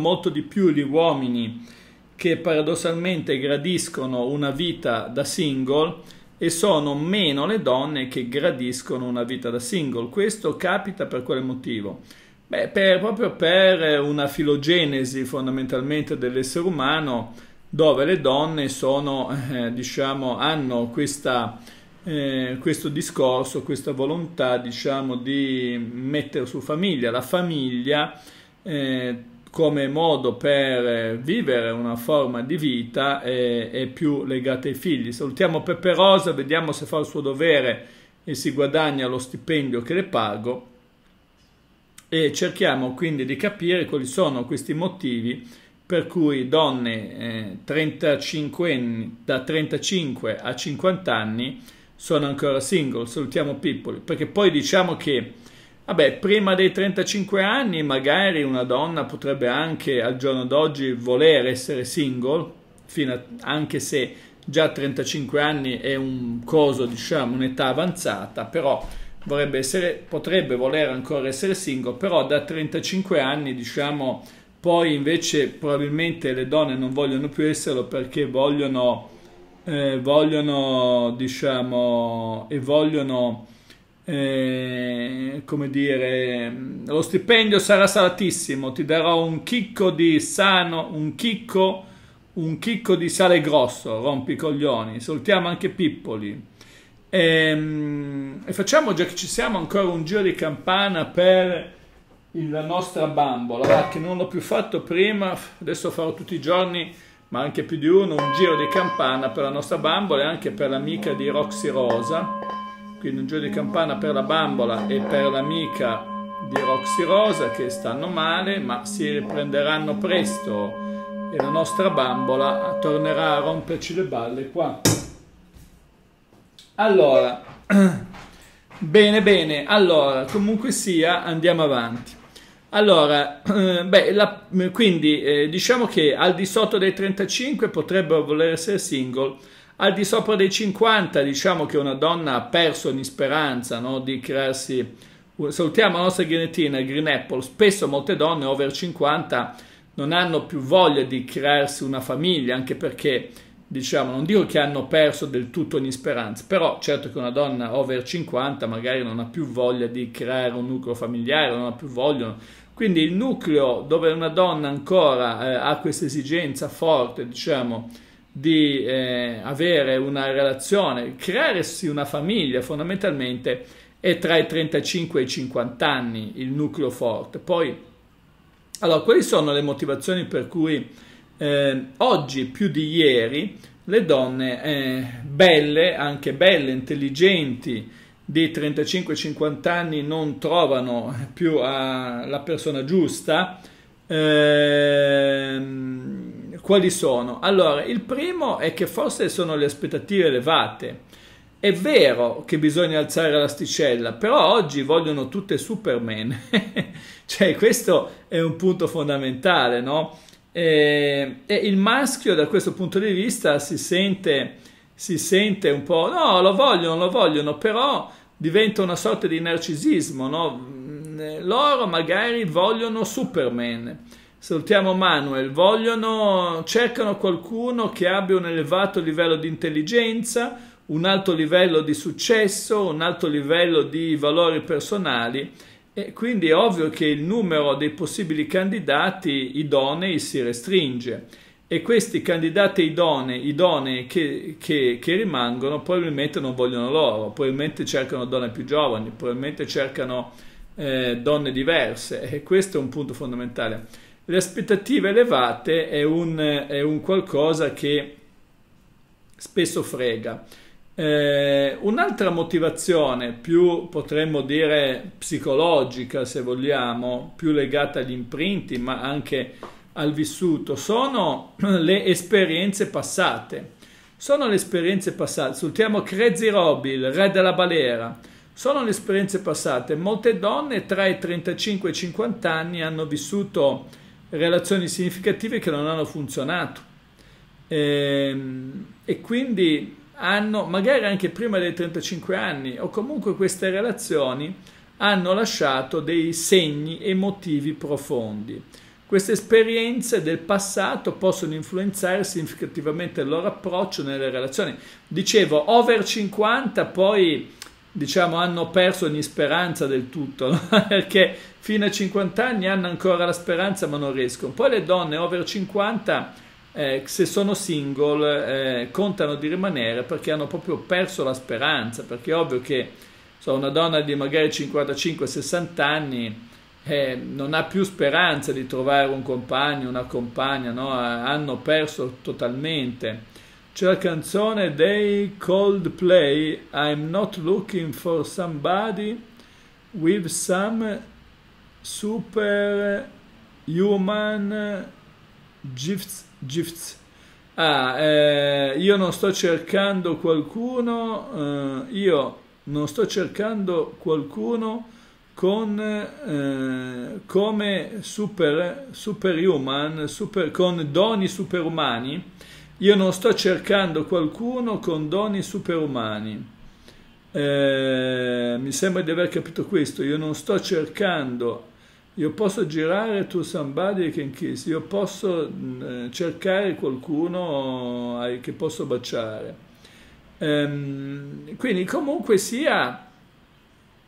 molto di più gli uomini che paradossalmente gradiscono una vita da single e sono meno le donne che gradiscono una vita da single. Questo capita per quale motivo? Beh, per, proprio per una filogenesi fondamentalmente dell'essere umano dove le donne sono, eh, diciamo, hanno questa, eh, questo discorso, questa volontà diciamo, di mettere su famiglia. La famiglia eh, come modo per vivere una forma di vita e, eh, e più legata ai figli. Salutiamo Peppe Rosa, vediamo se fa il suo dovere e si guadagna lo stipendio che le pago e cerchiamo quindi di capire quali sono questi motivi per cui donne eh, 35 anni, da 35 a 50 anni sono ancora single. Salutiamo Pippoli, perché poi diciamo che Vabbè, prima dei 35 anni magari una donna potrebbe anche al giorno d'oggi voler essere single, a, anche se già 35 anni è un coso, diciamo, un'età avanzata, però essere, potrebbe voler ancora essere single, però da 35 anni, diciamo, poi invece probabilmente le donne non vogliono più esserlo perché vogliono, eh, vogliono, diciamo, e vogliono eh, come dire, lo stipendio sarà salatissimo, ti darò un chicco di sano, un chicco, un chicco di sale grosso, rompi i coglioni, salutiamo anche Pippoli. E, ehm, e, facciamo, già che ci siamo, ancora un giro di campana per la nostra bambola, che non l'ho più fatto prima, adesso farò tutti i giorni ma anche più di uno, un giro di campana per la nostra bambola e anche per l'amica di Roxy Rosa quindi un giro di campana per la bambola e per l'amica di Roxy Rosa che stanno male ma si riprenderanno presto e la nostra bambola tornerà a romperci le balle qua allora bene bene allora comunque sia andiamo avanti allora, beh, la, quindi eh, diciamo che al di sotto dei 35 potrebbero voler essere single, al di sopra dei 50 diciamo che una donna ha perso ogni speranza no, di crearsi, salutiamo la nostra ghienettina, il Green Apple, spesso molte donne over 50 non hanno più voglia di crearsi una famiglia, anche perché diciamo, non dico che hanno perso del tutto ogni speranza, però certo che una donna over 50 magari non ha più voglia di creare un nucleo familiare, non ha più voglia, quindi il nucleo dove una donna ancora eh, ha questa esigenza forte, diciamo, di eh, avere una relazione, crearsi una famiglia fondamentalmente è tra i 35 e i 50 anni il nucleo forte. Poi, allora, quali sono le motivazioni per cui eh, oggi più di ieri le donne eh, belle, anche belle, intelligenti, di 35-50 anni non trovano più a, ah, la persona giusta? Ehm, quali sono? Allora, il primo è che forse sono le aspettative elevate. È vero che bisogna alzare l'asticella, però oggi vogliono tutte Superman. cioè, questo è un punto fondamentale, no? E, e, il maschio da questo punto di vista si sente, si sente un po', no, lo vogliono, lo vogliono, però diventa una sorta di narcisismo, no? Mm, loro magari vogliono Superman Salutiamo Manuel. Vogliono, cercano qualcuno che abbia un elevato livello di intelligenza, un alto livello di successo, un alto livello di valori personali e quindi è ovvio che il numero dei possibili candidati idonei si restringe e questi candidati idonei, idonei che, che, che rimangono probabilmente non vogliono loro, probabilmente cercano donne più giovani, probabilmente cercano eh, donne diverse e questo è un punto fondamentale le aspettative elevate è un, è un qualcosa che spesso frega. Eh, un'altra motivazione più potremmo dire psicologica se vogliamo, più legata agli imprinti ma anche al vissuto, sono le esperienze passate. Sono le esperienze passate, sultiamo Crezi Robi, re della balera, sono le esperienze passate. Molte donne tra i 35 e i 50 anni hanno vissuto relazioni significative che non hanno funzionato e, ehm, e quindi hanno, magari anche prima dei 35 anni, o comunque queste relazioni hanno lasciato dei segni emotivi profondi. Queste esperienze del passato possono influenzare significativamente il loro approccio nelle relazioni. Dicevo, over 50 poi diciamo, hanno perso ogni speranza del tutto, no? perché fino a 50 anni hanno ancora la speranza ma non riescono. Poi le donne over 50, eh, se sono single, eh, contano di rimanere perché hanno proprio perso la speranza, perché è ovvio che so, una donna di magari 55-60 anni eh, non ha più speranza di trovare un compagno, una compagna, no? hanno perso totalmente c'è la canzone dei Coldplay, I'm not looking for somebody with some super human gifts. gifts. Ah, eh, io non sto cercando qualcuno, eh, io non sto cercando qualcuno con eh, come super, superhuman, super, con doni superumani io non sto cercando qualcuno con doni superumani. Eh, mi sembra di aver capito questo. Io non sto cercando, io posso girare tu somebody che can kiss, io posso mm, eh, cercare qualcuno eh, ai, che posso baciare. Eh, quindi comunque sia,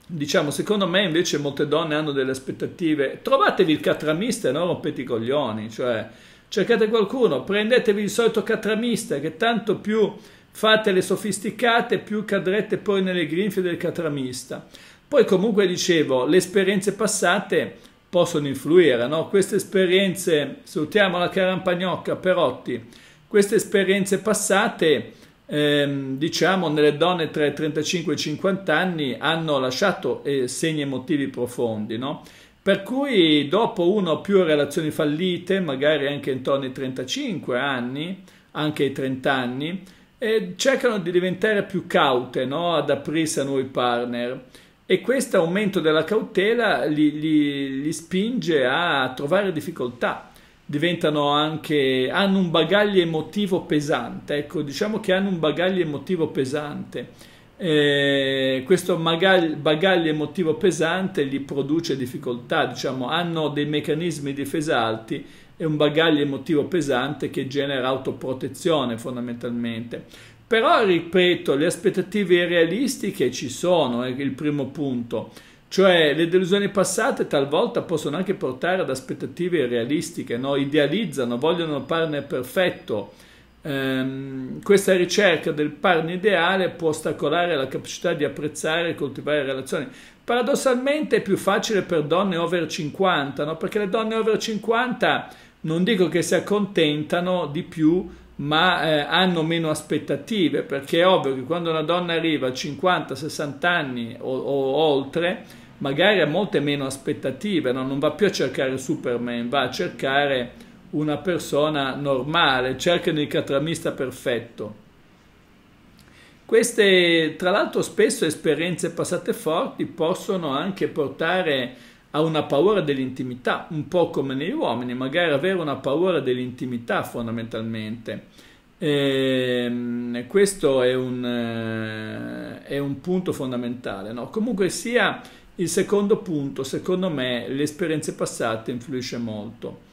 diciamo, secondo me invece molte donne hanno delle aspettative. Trovatevi il catramista e non rompete i coglioni, cioè cercate qualcuno, prendetevi il solito catramista che tanto più fate le sofisticate più cadrete poi nelle grinfie del catramista. Poi comunque dicevo, le esperienze passate possono influire, no? Queste esperienze, salutiamo la carampagnocca Perotti, queste esperienze passate, ehm, diciamo, nelle donne tra i 35 e i 50 anni hanno lasciato eh, segni emotivi profondi, no? Per cui dopo una o più relazioni fallite, magari anche intorno ai 35 anni, anche ai 30 anni, eh, cercano di diventare più caute no? ad aprirsi a nuovi partner e questo aumento della cautela li, li, li spinge a trovare difficoltà diventano anche hanno un bagaglio emotivo pesante ecco diciamo che hanno un bagaglio emotivo pesante eh, questo bagaglio emotivo pesante gli produce difficoltà, diciamo, hanno dei meccanismi di difesa alti e un bagaglio emotivo pesante che genera autoprotezione fondamentalmente. Però, ripeto, le aspettative realistiche ci sono, è il primo punto. Cioè le delusioni passate talvolta possono anche portare ad aspettative realistiche, no? idealizzano, vogliono il partner perfetto, Ehm, questa ricerca del partner ideale può ostacolare la capacità di apprezzare e coltivare relazioni. Paradossalmente è più facile per donne over 50, no? perché le donne over 50 non dico che si accontentano di più, ma eh, hanno meno aspettative, perché è ovvio che quando una donna arriva a 50-60 anni o, o, oltre, magari ha molte meno aspettative, no? non va più a cercare Superman, va a cercare una persona normale, cercano il catramista perfetto. Queste, tra l'altro, spesso esperienze passate forti possono anche portare a una paura dell'intimità, un po' come negli uomini, magari avere una paura dell'intimità fondamentalmente. E ehm, questo è un, eh, è un, punto fondamentale. No? Comunque sia il secondo punto, secondo me, le esperienze passate influisce molto.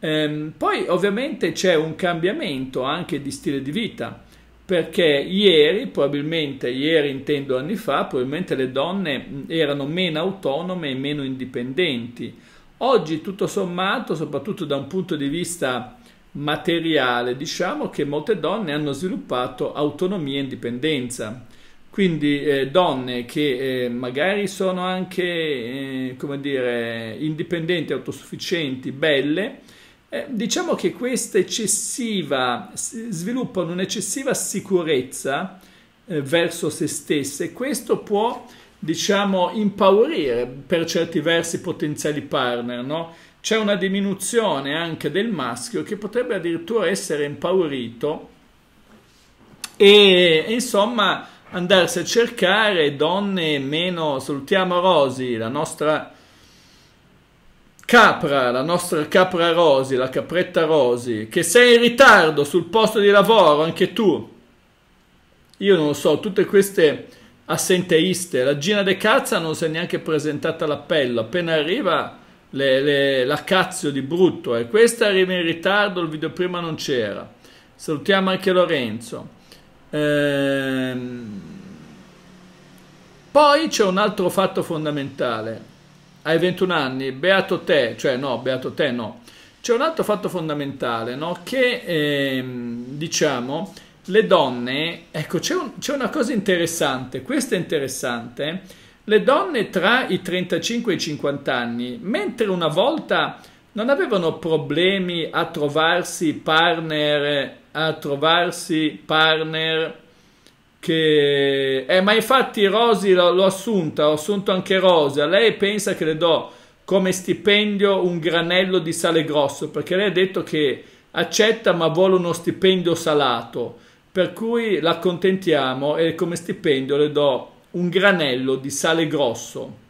Ehm, poi ovviamente c'è un cambiamento anche di stile di vita, perché ieri, probabilmente ieri intendo anni fa, probabilmente le donne erano meno autonome e meno indipendenti. Oggi tutto sommato, soprattutto da un punto di vista materiale, diciamo che molte donne hanno sviluppato autonomia e indipendenza. Quindi eh, donne che eh, magari sono anche, eh, come dire, indipendenti, autosufficienti, belle, eh, diciamo che questa eccessiva, sviluppano un'eccessiva sicurezza eh, verso se stesse questo può, diciamo, impaurire per certi versi potenziali partner, no? C'è una diminuzione anche del maschio che potrebbe addirittura essere impaurito e, insomma andarsi a cercare donne meno, salutiamo Rosy, la nostra Capra, la nostra Capra Rosi, la capretta Rosi, che sei in ritardo sul posto di lavoro, anche tu. Io non lo so, tutte queste assenteiste, la Gina De Cazza non si è neanche presentata all'appello, appena arriva le, le, la cazzo di brutto, e eh. questa arriva in ritardo, il video prima non c'era. Salutiamo anche Lorenzo. Ehm... Poi c'è un altro fatto fondamentale hai 21 anni, beato te, cioè no, beato te no. C'è un altro fatto fondamentale, no? Che ehm, diciamo le donne, ecco c'è, un, c'è una cosa interessante, questa è interessante, le donne tra i 35 e i 50 anni, mentre una volta non avevano problemi a trovarsi partner, a trovarsi partner che... Eh, ma infatti Rosy l'ho, assunta, ho assunto anche Rosa. Lei pensa che le do come stipendio un granello di sale grosso, perché lei ha detto che accetta ma vuole uno stipendio salato. Per cui l'accontentiamo e come stipendio le do un granello di sale grosso.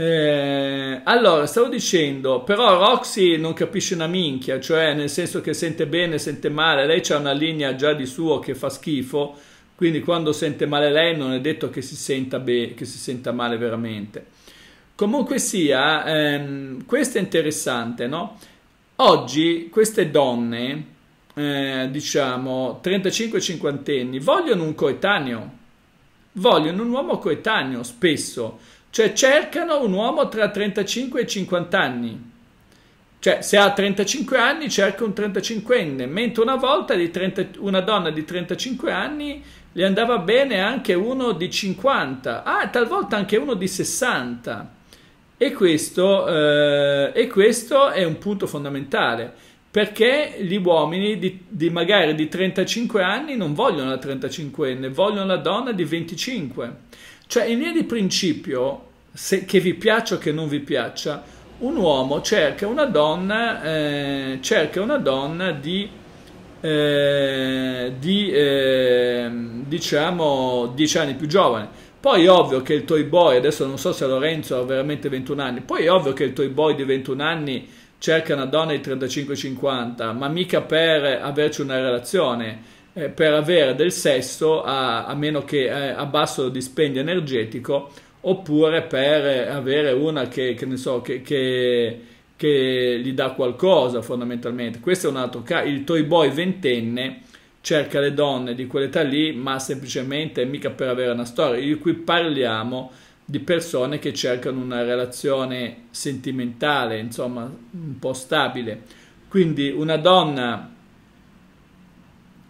Eh, allora, stavo dicendo, però Roxy non capisce una minchia, cioè nel senso che sente bene, sente male, lei c'ha una linea già di suo che fa schifo, quindi quando sente male lei non è detto che si senta, be- che si senta male veramente. Comunque sia, ehm, questo è interessante, no? Oggi queste donne, eh, diciamo 35-50 anni, vogliono un coetaneo, vogliono un uomo coetaneo spesso cioè cercano un uomo tra 35 e 50 anni. Cioè se ha 35 anni cerca un 35enne, mentre una volta 30, una donna di 35 anni gli andava bene anche uno di 50, ah, talvolta anche uno di 60. E questo, eh, e questo è un punto fondamentale, perché gli uomini di, di magari di 35 anni non vogliono la 35enne, vogliono la donna di 25. Cioè, in linea di principio, se, che vi piaccia o che non vi piaccia, un uomo cerca una donna, eh, cerca una donna di, eh, di eh, diciamo, 10 anni più giovane. Poi è ovvio che il toy boy, adesso non so se Lorenzo ha veramente 21 anni, poi è ovvio che il toy boy di 21 anni cerca una donna di 35-50, ma mica per averci una relazione eh, per avere del sesso a, a meno che eh, a basso dispendio energetico oppure per eh, avere una che, che ne so, che, che, che, gli dà qualcosa fondamentalmente. Questo è un altro caso, il toy boy ventenne cerca le donne di quell'età lì, ma semplicemente mica per avere una storia, di cui parliamo di persone che cercano una relazione sentimentale, insomma, un po' stabile. Quindi una donna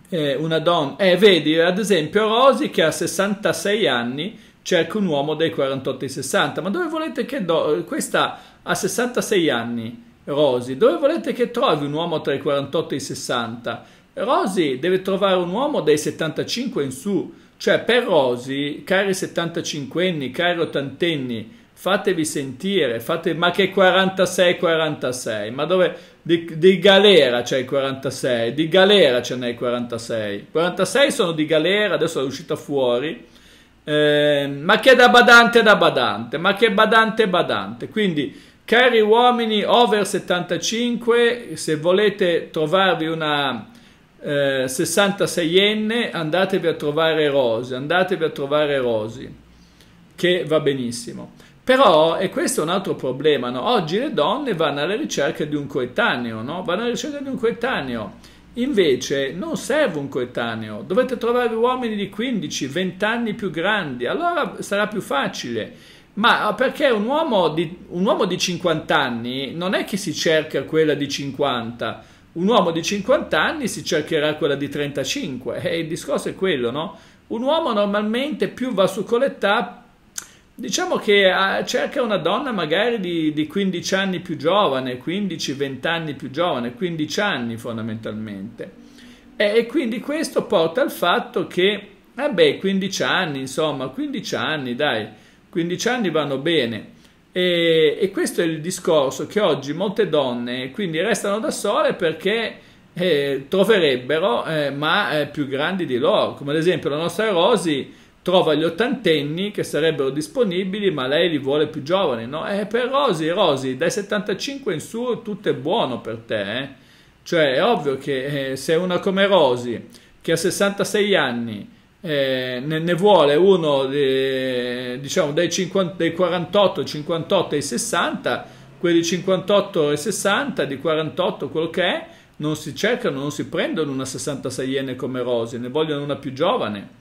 eh, una donna... Eh, vedi, ad esempio Rosy che ha 66 anni cerca un uomo dai 48 ai 60, ma dove volete che... Do... Questa ha 66 anni, Rosy, dove volete che trovi un uomo tra i 48 e i 60? Rosy deve trovare un uomo dai 75 in su, cioè per Rosy, cari 75enni, cari 80enni, fatevi sentire, fate, ma che 46, 46, ma dove, di, di galera c'è il 46, di galera ce n'è il 46, 46 sono di galera, adesso è uscita fuori, eh, ma che da badante da badante, ma che badante badante, quindi cari uomini over 75, se volete trovarvi una... 66enne eh, andatevi a trovare Rosi andatevi a trovare Rosi che va benissimo però, e questo è un altro problema, no? oggi le donne vanno alla ricerca di un coetaneo, no? vanno alla ricerca di un coetaneo, invece non serve un coetaneo, dovete trovare uomini di 15-20 anni più grandi, allora sarà più facile. Ma ah, perché un uomo, di, un uomo di 50 anni non è che si cerca quella di 50, un uomo di 50 anni si cercherà quella di 35, e eh, il discorso è quello, no? Un uomo normalmente più va su con l'età, Diciamo che ah, cerca una donna magari di, di 15 anni più giovane, 15-20 anni più giovane, 15 anni fondamentalmente. E, e quindi questo porta al fatto che, vabbè, 15 anni, insomma, 15 anni, dai, 15 anni vanno bene. E, e questo è il discorso che oggi molte donne quindi restano da sole perché eh, troverebbero eh, ma eh, più grandi di loro, come ad esempio la nostra Rosy trova gli ottantenni che sarebbero disponibili, ma lei li vuole più giovani, no? E eh, per Rosy, Rosy, dai 75 in su tutto è buono per te, eh? Cioè, è ovvio che eh, se una come Rosy, che ha 66 anni, eh, ne, ne, vuole uno di, diciamo dai, 50, dai 48, 58 ai 60, quelli 58 e 60, di 48 quello che è, non si cercano, non si prendono una 66enne come Rosy, ne vogliono una più giovane.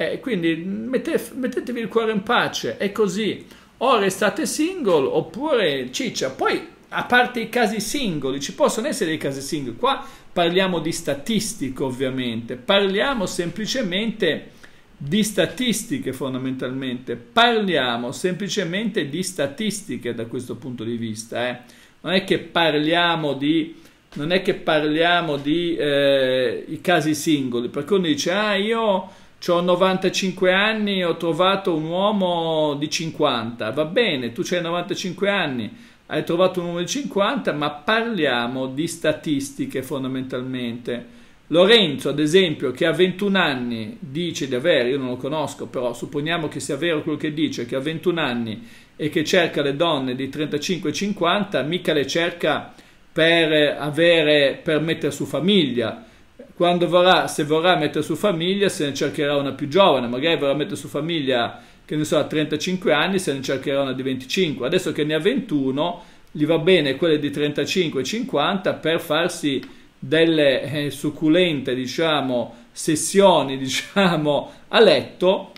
Eh, quindi mettete, mettetevi il cuore in pace, è così. O restate single oppure ciccia. Poi, a parte i casi singoli, ci possono essere dei casi singoli. Qua parliamo di statistico ovviamente, parliamo semplicemente di statistiche fondamentalmente, parliamo semplicemente di statistiche da questo punto di vista. Eh. Non è che parliamo di non è che parliamo di eh, casi singoli, perché uno dice, ah io ho 95 anni, ho trovato un uomo di 50, va bene, tu c'hai 95 anni, hai trovato un uomo di 50, ma parliamo di statistiche fondamentalmente. Lorenzo, ad esempio, che a 21 anni dice di avere, io non lo conosco, però supponiamo che sia vero quello che dice, che ha 21 anni e che cerca le donne di 35-50, mica le cerca per, avere, per mettere su famiglia, quando vorrà, se vorrà mettere su famiglia, se ne cercherà una più giovane, magari vorrà mettere su famiglia, che ne so, a 35 anni, se ne cercherà una di 25. Adesso che ne ha 21, gli va bene quelle di 35 e 50 per farsi delle eh, succulente, diciamo, sessioni, diciamo, a letto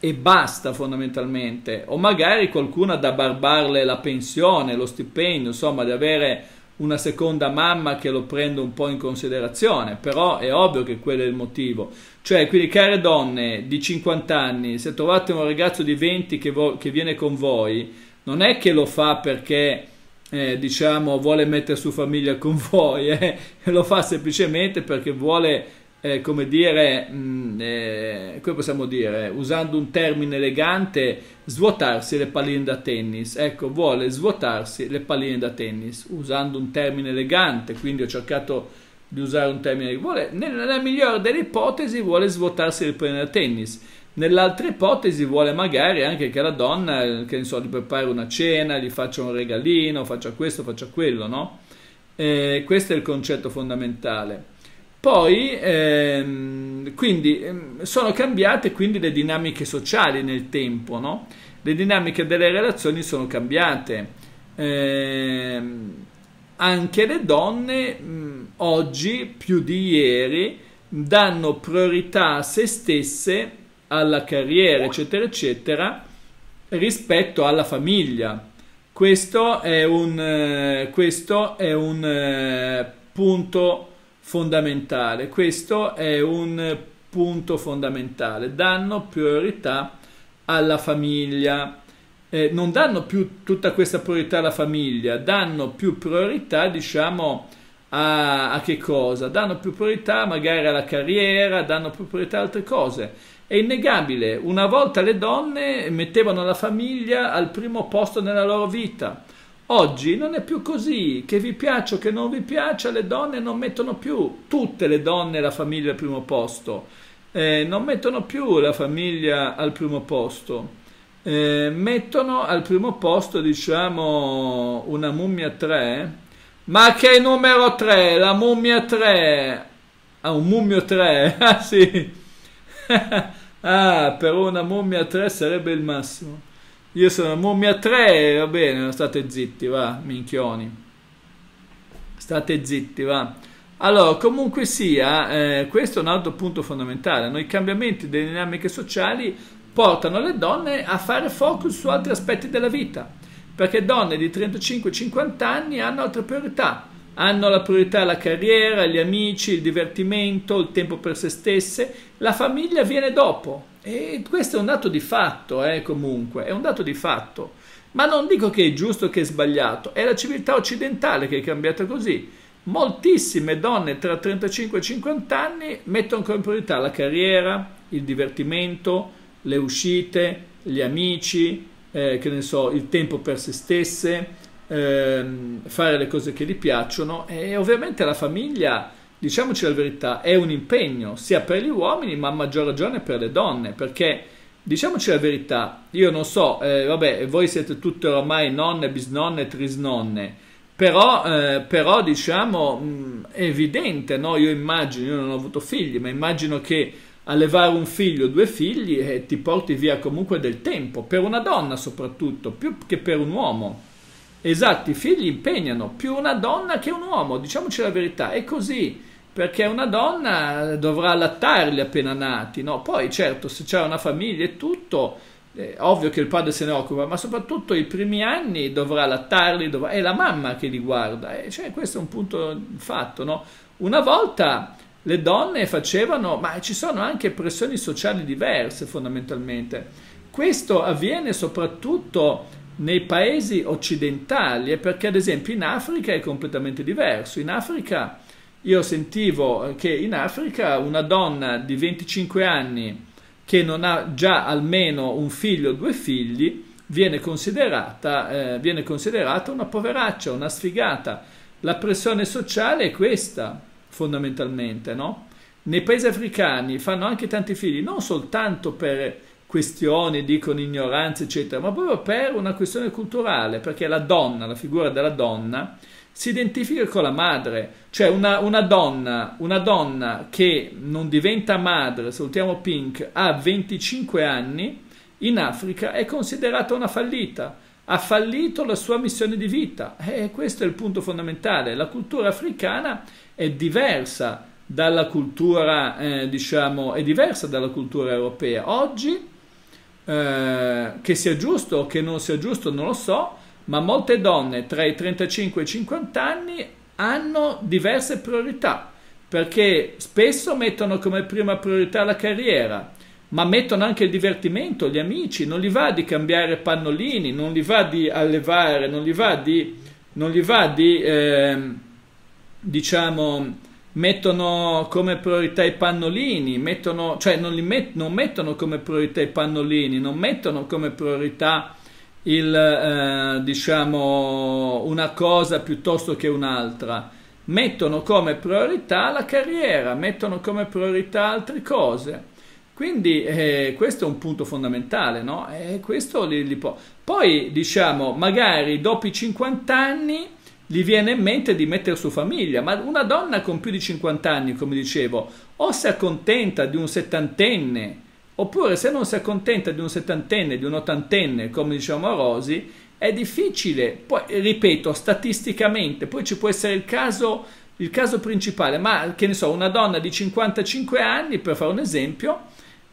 e basta fondamentalmente. O magari qualcuna da barbarle la pensione, lo stipendio, insomma, di avere una seconda mamma che lo prende un po' in considerazione, però è ovvio che quello è il motivo. Cioè, quindi care donne di 50 anni, se trovate un ragazzo di 20 che, che viene con voi, non è che lo fa perché... Eh, diciamo, vuole mettere su famiglia con voi, eh? lo fa semplicemente perché vuole eh, come dire, mh, mm, eh, come possiamo dire, usando un termine elegante, svuotarsi le palline da tennis. Ecco, vuole svuotarsi le palline da tennis, usando un termine elegante, quindi ho cercato di usare un termine, vuole, nella migliore delle ipotesi vuole svuotarsi le palline da tennis. Nell'altra ipotesi vuole magari anche che la donna, eh, che ne so, gli prepari una cena, gli faccia un regalino, faccia questo, faccia quello, no? Eh, questo è il concetto fondamentale. Poi, ehm, quindi, ehm, sono cambiate quindi le dinamiche sociali nel tempo, no? Le dinamiche delle relazioni sono cambiate. Eh, anche le donne mh, oggi, più di ieri, danno priorità a se stesse, alla carriera, eccetera, eccetera, rispetto alla famiglia. Questo è un, eh, questo è un eh, punto fondamentale. Questo è un punto fondamentale. Danno priorità alla famiglia. Eh, non danno più tutta questa priorità alla famiglia, danno più priorità, diciamo, a, a, che cosa? Danno più priorità magari alla carriera, danno più priorità ad altre cose. È innegabile, una volta le donne mettevano la famiglia al primo posto nella loro vita. Oggi non è più così, che vi piaccia o che non vi piaccia, le donne non mettono più, tutte le donne la famiglia al primo posto, eh, non mettono più la famiglia al primo posto, eh, mettono al primo posto diciamo una mummia 3, ma che numero 3? La mummia 3, ah un mummio 3, ah sì, ah per una mummia 3 sarebbe il massimo. Io sono mummia 3, va bene, state zitti, va, minchioni. State zitti, va. Allora, comunque sia, eh, questo è un altro punto fondamentale. No? I cambiamenti delle dinamiche sociali portano le donne a fare focus su altri aspetti della vita, perché donne di 35-50 anni hanno altre priorità hanno la priorità la carriera, gli amici, il divertimento, il tempo per se stesse. La famiglia viene dopo. E questo è un dato di fatto, eh, comunque, è un dato di fatto. Ma non dico che è giusto o che è sbagliato, è la civiltà occidentale che è cambiata così. Moltissime donne tra 35 e 50 anni mettono come priorità la carriera, il divertimento, le uscite, gli amici, eh, che ne so, il tempo per se stesse, ehm, fare le cose che gli piacciono e ovviamente la famiglia, diciamoci la verità, è un impegno sia per gli uomini ma a maggior ragione per le donne perché diciamoci la verità, io non so, eh, vabbè, voi siete tutte ormai nonne, bisnonne, trisnonne. Però, eh, però, diciamo mh, è evidente, no? io immagino, io non ho avuto figli, ma immagino che allevare un figlio, due figli eh, ti porti via comunque del tempo, per una donna soprattutto, più che per un uomo. Esatto, i figli impegnano più una donna che un uomo, diciamoci la verità, è così, perché una donna dovrà allattarli appena nati, no? Poi certo, se c'è una famiglia e tutto, è eh, ovvio che il padre se ne occupa, ma soprattutto i primi anni dovrà allattarli, dovrà... è la mamma che li guarda, e eh, cioè, questo è un punto fatto, no? Una volta le donne facevano, ma ci sono anche pressioni sociali diverse fondamentalmente, questo avviene soprattutto nei paesi occidentali è perché ad esempio in Africa è completamente diverso. In Africa io sentivo che in Africa una donna di 25 anni che non ha già almeno un figlio o due figli viene considerata, eh, viene considerata una poveraccia, una sfigata. La pressione sociale è questa fondamentalmente, no? Nei paesi africani fanno anche tanti figli, non soltanto per questioni, dicono ignoranza, eccetera, ma proprio per una questione culturale, perché la donna, la figura della donna, si identifica con la madre, cioè una, una, donna, una donna che non diventa madre, salutiamo Pink, a 25 anni, in Africa è considerata una fallita, ha fallito la sua missione di vita e eh, questo è il punto fondamentale, la cultura africana è diversa dalla cultura, eh, diciamo, è diversa dalla cultura europea. Oggi eh, che sia giusto o che non sia giusto non lo so, ma molte donne tra i 35 e i 50 anni hanno diverse priorità, perché spesso mettono come prima priorità la carriera, ma mettono anche il divertimento, gli amici, non gli va di cambiare pannolini, non gli va di allevare, non gli va di, non gli va di eh, diciamo, mettono come priorità i pannolini, mettono, cioè non, li met, non mettono come priorità i pannolini, non mettono come priorità il, eh, diciamo, una cosa piuttosto che un'altra, mettono come priorità la carriera, mettono come priorità altre cose. Quindi eh, questo è un punto fondamentale, no? E questo li, li può. Poi, diciamo, magari dopo i 50 anni gli viene in mente di mettere su famiglia, ma una donna con più di 50 anni, come dicevo, o si accontenta di un settantenne, oppure se non si accontenta di un settantenne, di un ottantenne, come dicevamo Rosi, è difficile, poi ripeto, statisticamente, poi ci può essere il caso, il caso principale, ma che ne so, una donna di 55 anni, per fare un esempio,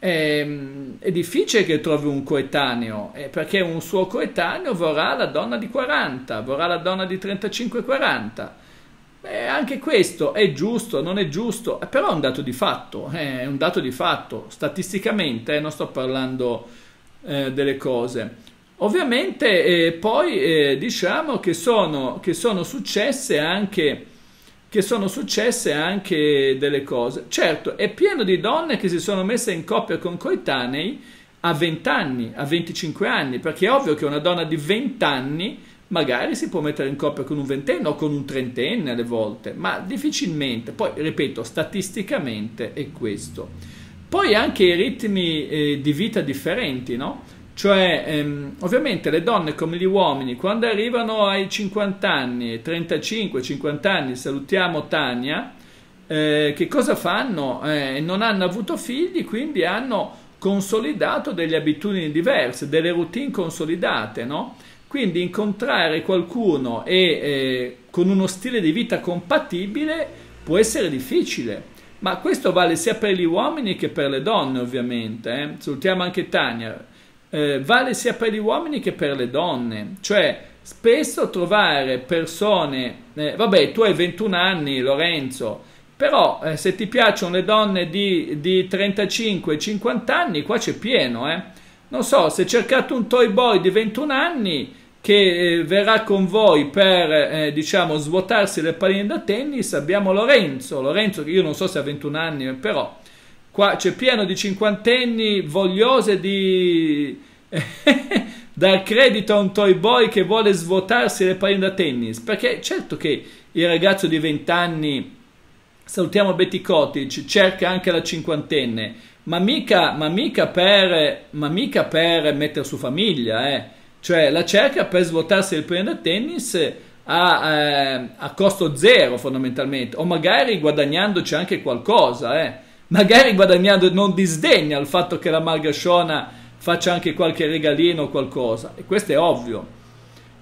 è, ehm, è difficile che trovi un coetaneo, eh, perché un suo coetaneo vorrà la donna di 40, vorrà la donna di 35-40. Eh, anche questo è giusto, non è giusto, eh, però è un dato di fatto, eh, è un dato di fatto, statisticamente, eh, non sto parlando eh, delle cose. Ovviamente poi diciamo che sono, che sono successe anche che sono successe anche delle cose. Certo, è pieno di donne che si sono messe in coppia con coetanei a 20 anni, a 25 anni, perché è ovvio che una donna di 20 anni magari si può mettere in coppia con un ventenne o con un trentenne alle volte, ma difficilmente, poi ripeto, statisticamente è questo. Poi anche i ritmi eh, di vita differenti, no? Cioè, ehm, ovviamente le donne come gli uomini, quando arrivano ai 50 anni, 35, 50 anni, salutiamo Tania, eh, che cosa fanno? Eh, non hanno avuto figli, quindi hanno consolidato delle abitudini diverse, delle routine consolidate, no? Quindi incontrare qualcuno e, eh, con uno stile di vita compatibile può essere difficile. Ma questo vale sia per gli uomini che per le donne, ovviamente. Eh. Salutiamo anche Tania eh, vale sia per gli uomini che per le donne, cioè spesso trovare persone, eh, vabbè tu hai 21 anni Lorenzo, però eh, se ti piacciono le donne di, di 35-50 anni qua c'è pieno, eh. non so se cercate un toy boy di 21 anni che eh, verrà con voi per eh, diciamo svuotarsi le palline da tennis abbiamo Lorenzo Lorenzo che io non so se ha 21 anni però Qua c'è pieno di cinquantenni vogliose di dar credito a un toy boy che vuole svuotarsi le palle da tennis. Perché certo che il ragazzo di 20 anni, salutiamo Betty Cottage cerca anche la cinquantenne, ma mica, ma mica, per, ma mica per mettere su famiglia, eh. cioè la cerca per svuotarsi le palle da tennis. A, eh, a costo zero fondamentalmente o magari guadagnandoci anche qualcosa eh magari Guadagnando non disdegna il fatto che la Malgasciona faccia anche qualche regalino o qualcosa, e questo è ovvio.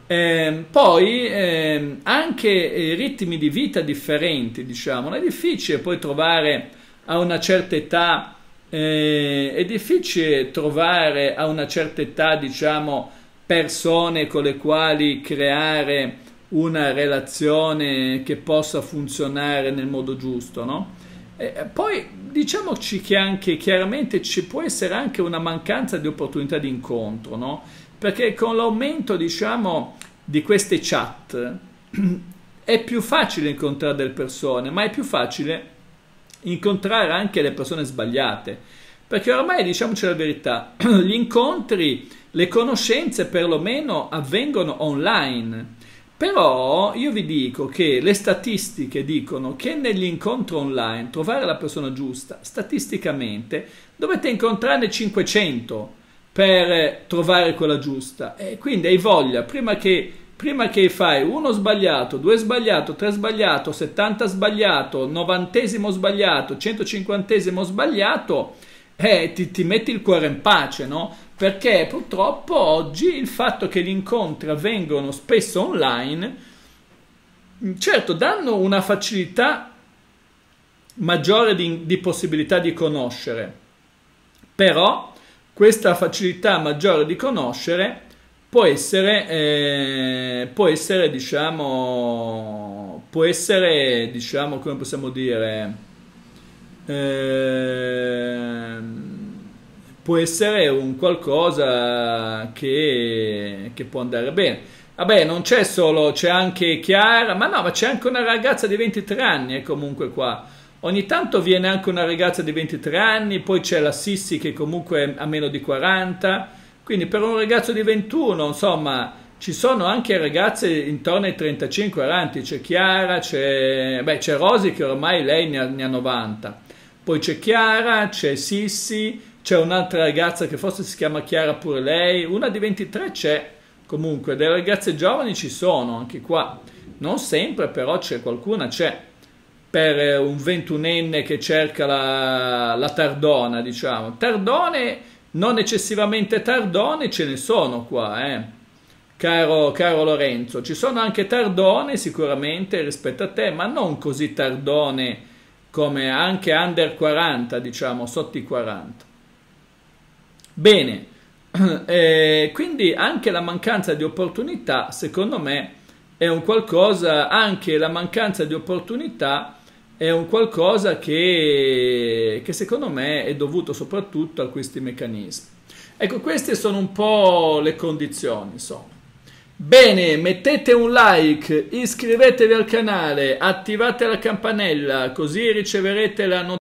Ehm, ehm, eh, poi eh, anche ritmi di vita differenti, diciamo, non è difficile poi trovare a una certa età, eh, è difficile trovare a una certa età, diciamo, persone con le quali creare una relazione che possa funzionare nel modo giusto, no? E poi diciamoci che anche chiaramente ci può essere anche una mancanza di opportunità di incontro, no? Perché con l'aumento, diciamo, di queste chat è più facile incontrare delle persone, ma è più facile incontrare anche le persone sbagliate. Perché ormai diciamoci la verità, gli incontri, le conoscenze perlomeno avvengono online. Però io vi dico che le statistiche dicono che negli incontri online trovare la persona giusta, statisticamente dovete incontrarne 500 per trovare quella giusta. E quindi hai voglia, prima che, prima che fai uno sbagliato, due sbagliato, tre sbagliato, 70 sbagliato, novantesimo sbagliato, 150 sbagliato, eh, ti, ti metti il cuore in pace, no? perché purtroppo oggi il fatto che gli incontri avvengono spesso online, certo danno una facilità maggiore di, di possibilità di conoscere, però questa facilità maggiore di conoscere può essere, eh, può essere diciamo, può essere, diciamo, come possiamo dire, eh, può essere un qualcosa che, che può andare bene. Vabbè, non c'è solo, c'è anche Chiara, ma no, ma c'è anche una ragazza di 23 anni, è eh, comunque qua. Ogni tanto viene anche una ragazza di 23 anni, poi c'è la Sissi che comunque ha meno di 40, quindi per un ragazzo di 21, insomma, ci sono anche ragazze intorno ai 35-40, c'è Chiara, c'è, beh, c'è Rosy che ormai lei ne ha, ne ha 90, poi c'è Chiara, c'è Sissi, c'è un'altra ragazza che forse si chiama Chiara pure lei, una di 23 c'è comunque, delle ragazze giovani ci sono anche qua, non sempre però c'è qualcuna c'è per eh, un ventunenne che cerca la, la, tardona, diciamo. Tardone, non eccessivamente tardone, ce ne sono qua, eh. Caro, caro Lorenzo, ci sono anche tardone sicuramente rispetto a te, ma non così tardone come anche under 40, diciamo, sotto i 40. Bene, eh, quindi anche la mancanza di opportunità, secondo me, è un qualcosa, anche la mancanza di opportunità è un qualcosa che, che secondo me è dovuto soprattutto a questi meccanismi. Ecco, queste sono un po' le condizioni, insomma. Bene, mettete un like, iscrivetevi al canale, attivate la campanella, così riceverete la notifica